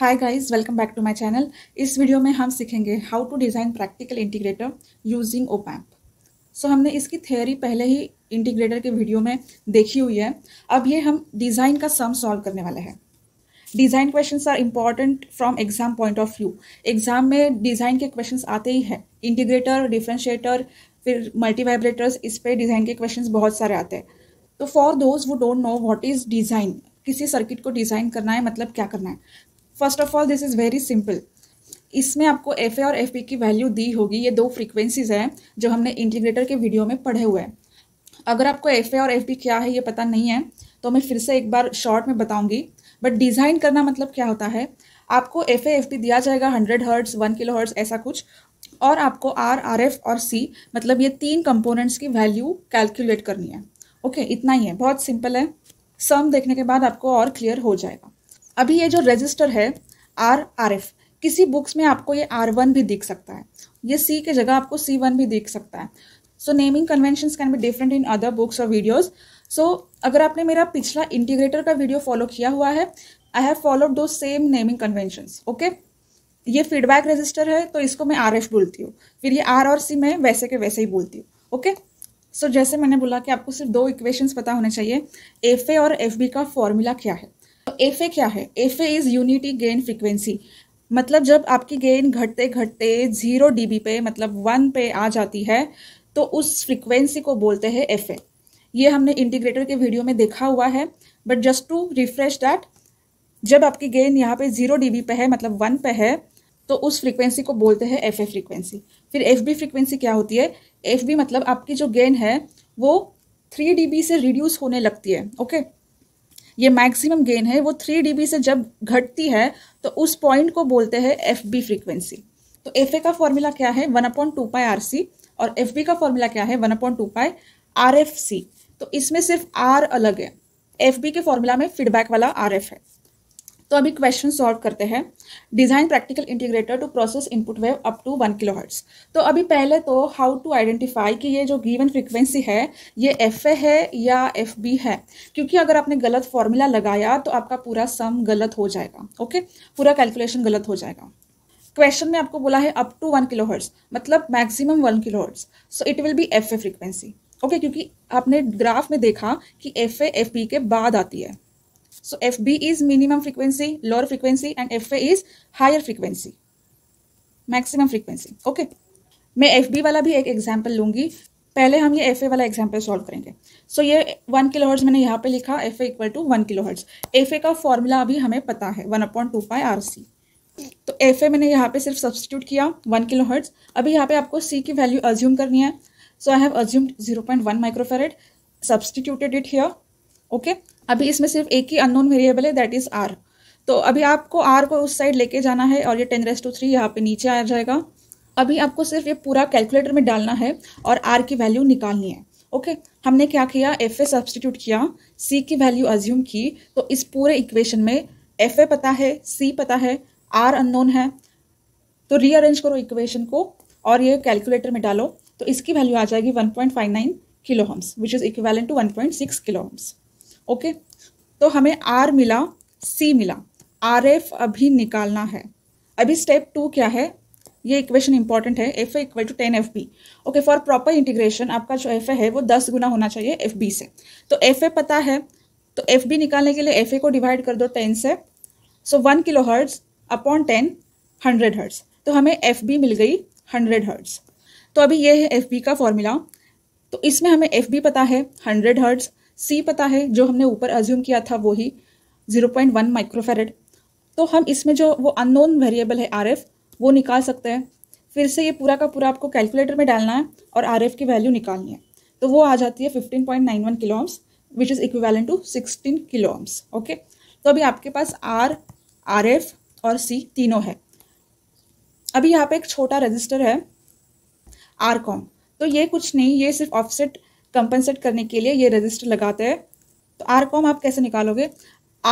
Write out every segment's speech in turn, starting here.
Hi guys welcome back to my channel इस video में हम सीखेंगे how to design practical integrator using op amp so हमने इसकी थ्योरी पहले ही इंटीग्रेटर के वीडियो में देखी हुई है अब ये हम डिज़ाइन का सम सॉल्व करने वाले हैं design questions are important from exam point of view exam में डिज़ाइन के क्वेश्चन आते ही है इंटीग्रेटर डिफ्रेंशिएटर फिर मल्टीवाइब्रेटर्स इस पर डिज़ाइन के क्वेश्चन बहुत सारे आते हैं तो for those who don't know what is design किसी सर्किट को डिज़ाइन करना है मतलब क्या करना है first of all this is very simple इसमें आपको एफ ए और एफ पी की वैल्यू दी होगी ये दो फ्रीक्वेंसीज हैं जो हमने इंटीग्रेटर के वीडियो में पढ़े हुए हैं अगर आपको एफ ए और एफ पी क्या है ये पता नहीं है तो मैं फिर से एक बार शॉर्ट में बताऊंगी बट डिज़ाइन करना मतलब क्या होता है आपको एफ एफ पी दिया जाएगा hundred hertz one kilo kilohertz ऐसा कुछ और आपको आर आर एफ और सी मतलब ये तीन कंपोनेंट्स की वैल्यू कैलकुलेट करनी है ओके okay, इतना ही है बहुत सिंपल है सम देखने के बाद आपको और क्लियर हो जाएगा अभी ये जो रजिस्टर है आर आर एफ किसी बुक्स में आपको ये आर वन भी दिख सकता है ये सी के जगह आपको सी वन भी दिख सकता है so naming convention can be different in other books और वीडियोज़ सो अगर आपने मेरा पिछला इंटीग्रेटर का वीडियो फॉलो किया हुआ है I have followed the same naming convention okay ये फीडबैक रजिस्टर है तो इसको मैं आर एफ बोलती हूँ फिर ये आर और सी मैं वैसे के वैसे ही बोलती हूँ ओके सो जैसे मैंने बोला कि आपको सिर्फ दो इक्वेशंस पता होने चाहिए एफ ए और एफ बी का फॉर्मूला क्या है एफ तो ए क्या है F A is unity gain frequency मतलब जब आपकी गेन घटते घटते जीरो डीबी पे मतलब वन पे आ जाती है तो उस फ्रिक्वेंसी को बोलते हैं एफ ए ये हमने इंटीग्रेटर के वीडियो में देखा हुआ है but just to refresh that जब आपकी गेन यहाँ पे जीरो डी पे है मतलब वन पे है तो उस फ्रिक्वेंसी को बोलते हैं एफ ए फ्रिक्वेंसी फिर एफ बी फ्रिक्वेंसी क्या होती है एफ बी मतलब आपकी जो गेन है वो थ्री डी से रिड्यूस होने लगती है ओके okay? ये मैक्सिमम गेन है वो थ्री डी से जब घटती है तो उस पॉइंट को बोलते हैं एफ बी फ्रिक्वेंसी तो एफ ए का फॉर्मूला क्या है one upon two pi R C और एफ बी का फॉर्मूला क्या है one upon two pi R F C तो इसमें सिर्फ आर अलग है एफ बी के फॉर्मूला में फीडबैक वाला आर एफ है तो अभी क्वेश्चन सॉल्व करते हैं design practical integrator to process input wave up to one kilo hertz तो अभी पहले तो हाउ टू आइडेंटिफाई कि ये जो गिवन फ्रीक्वेंसी है ये एफ ए है या एफ बी है क्योंकि अगर आपने गलत फॉर्मूला लगाया तो आपका पूरा सम गलत हो जाएगा ओके पूरा कैलकुलेशन गलत हो जाएगा क्वेश्चन में आपको बोला है up to one kilo hertz मतलब maximum one kilo hertz so it will be F A frequency okay क्योंकि आपने ग्राफ में देखा कि एफ ए एफ बी के बाद आती है So FB is minimum frequency, lower frequency and FA is higher frequency, maximum frequency. Okay. मैं FB वाला भी एक एग्जाम्पल लूंगी पहले हम ये एफ ए वाला एग्जाम्पल सॉल्व करेंगे सो so, ये वन किलो हर्ट्स मैंने यहाँ पे लिखा F equal to one kilo hertz F A का फॉर्मूला अभी हमें पता है one upon two pi R C तो एफ ए मैंने यहाँ पे सिर्फ सब्सटीट्यूट किया वन किलो हर्ट्स अभी यहाँ पे आपको सी की वैल्यू अज्यूम करनी है so I have assumed zero point one microfarad substituted it here okay अभी इसमें सिर्फ एक ही अननोन वेरिएबल है दैट इज़ आर तो अभी आपको आर को उस साइड लेके जाना है और ये टेन रेस टू थ्री यहाँ पे नीचे आ जाएगा अभी आपको सिर्फ ये पूरा कैलकुलेटर में डालना है और आर की वैल्यू निकालनी है ओके हमने क्या किया एफ ए सब्सटीट्यूट किया सी की वैल्यू अज्यूम की तो इस पूरे इक्वेशन में एफ ए पता है सी पता है आर अननोन है तो रीअरेंज करो इक्वेशन को और ये कैलकुलेटर में डालो तो इसकी वैल्यू आ जाएगी 1.59 kilo ohms which is equivalent to 1.6 kilo ohms okay तो हमें आर मिला सी मिला आर एफ अभी निकालना है अभी स्टेप टू क्या है ये इक्वेशन इंपॉर्टेंट है F equal to ten F B okay for proper integration आपका जो एफ है वो दस गुना होना चाहिए एफ बी से तो एफ ए पता है तो एफ बी निकालने के लिए एफ ए को डिवाइड कर दो टेन से so one kilo hertz upon ten hundred hertz तो हमें एफ बी मिल गई हंड्रेड हर्ट्स तो अभी ये है एफ बी का फॉर्मूला तो इसमें हमें एफ बी पता है हंड्रेड हर्ट्स सी पता है जो हमने ऊपर अज्यूम किया था वो ही जीरो पॉइंट वन माइक्रोफेरेड तो हम इसमें जो वो अननोन वेरिएबल है आर वो निकाल सकते हैं फिर से ये पूरा का पूरा आपको कैलकुलेटर में डालना है और आर की वैल्यू निकालनी है तो वो आ जाती है fifteen point nine one kilo ohms which is equivalent to sixteen kilo ohms okay तो अभी आपके पास आर आर एफ और सी तीनों है अभी यहाँ पे एक छोटा रजिस्टर है आर कॉम तो ये कुछ नहीं ये सिर्फ ऑफसेट कंपनसेट करने के लिए ये रजिस्टर लगाते हैं तो आर कॉम आप कैसे निकालोगे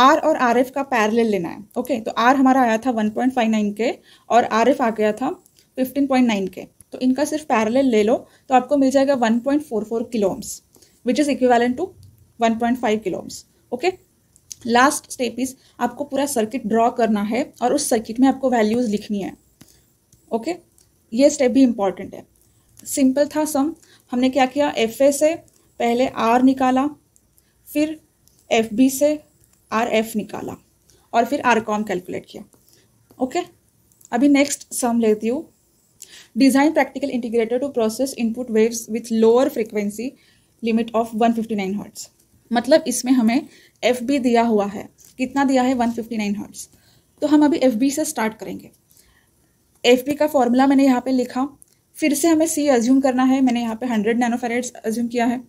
आर और आर एफ का पैरल लेना है ओके तो आर हमारा आया था वन पॉइंट फाइव नाइन के और आर एफ आ गया था फिफ्टीन पॉइंट नाइन के तो इनका सिर्फ पैरल ले लो तो आपको मिल जाएगा one point four four kilohms which is equivalent to one point five kilohms okay last step is आपको पूरा सर्किट ड्रॉ करना है और उस सर्किट में आपको वैल्यूज़ लिखनी है ओके okay? ये स्टेप भी इंपॉर्टेंट है सिंपल था सम हमने क्या किया एफ ए से पहले आर निकाला फिर एफ बी से आर एफ निकाला और फिर आर कॉम कैलकुलेट किया ओके अभी नेक्स्ट सम लेती हूँ design practical integrator to process input waves with lower frequency limit of 159 fifty hertz मतलब इसमें हमें एफ बी दिया हुआ है कितना दिया है 159 फिफ्टी हर्ट्स तो हम अभी एफ बी से स्टार्ट करेंगे एफ बी का फॉर्मूला मैंने यहाँ पे लिखा फिर से हमें सी एज्यूम करना है मैंने यहाँ पे हंड्रेड नैनोफेरेट्स एज्यूम किया है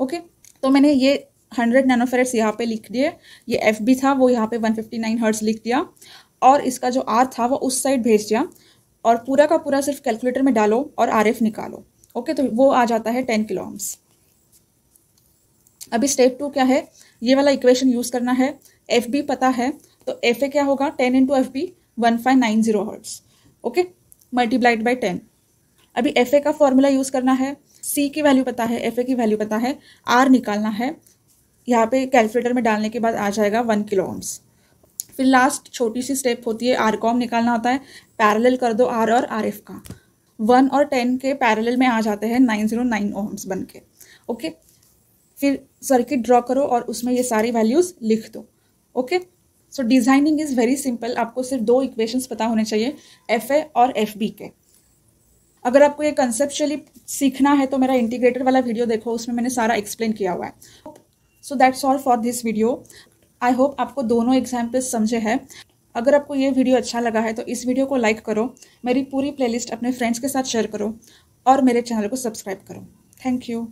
ओके तो मैंने ये हंड्रेड नैनोफेरेट्स यहाँ पे लिख दिए ये एफ बी था वो यहाँ पे वन फिफ्टी नाइन हर्ट्स लिख दिया और इसका जो आर था वो उस साइड भेज दिया और पूरा का पूरा सिर्फ कैलकुलेटर में डालो और आर एफ निकालो ओके तो वो आ जाता है टेन किलो अभी स्टेप टू क्या है ये वाला इक्वेशन यूज़ करना है एफ बी पता है तो एफ ए क्या होगा ten into F B one five nine zero hertz okay multiplied by ten अभी एफ ए का फॉर्मूला यूज़ करना है सी की वैल्यू पता है एफ ए की वैल्यू पता है आर निकालना है यहाँ पे कैलकुलेटर में डालने के बाद आ जाएगा वन किलो ओम्स फिर लास्ट छोटी सी स्टेप होती है आर कॉम निकालना होता है पैरेलल कर दो आर और आर एफ का वन और टेन के पैरेलल में आ जाते हैं नाइन जीरो नाइन ओम्स बन के ओके फिर सर्किट ड्रॉ करो और उसमें ये सारी वैल्यूज़ लिख दो okay so designing is very simple आपको सिर्फ दो इक्वेशंस पता होने चाहिए एफ ए और एफ बी के अगर आपको ये कंसेप्चुअली सीखना है तो मेरा इंटीग्रेटेड वाला वीडियो देखो उसमें मैंने सारा एक्सप्लेन किया हुआ है so that's all for this video I hope आपको दोनों एग्जाम्पल्स समझे हैं अगर आपको ये वीडियो अच्छा लगा है तो इस वीडियो को लाइक करो मेरी पूरी प्लेलिस्ट अपने फ्रेंड्स के साथ शेयर करो और मेरे चैनल को सब्सक्राइब करो थैंक यू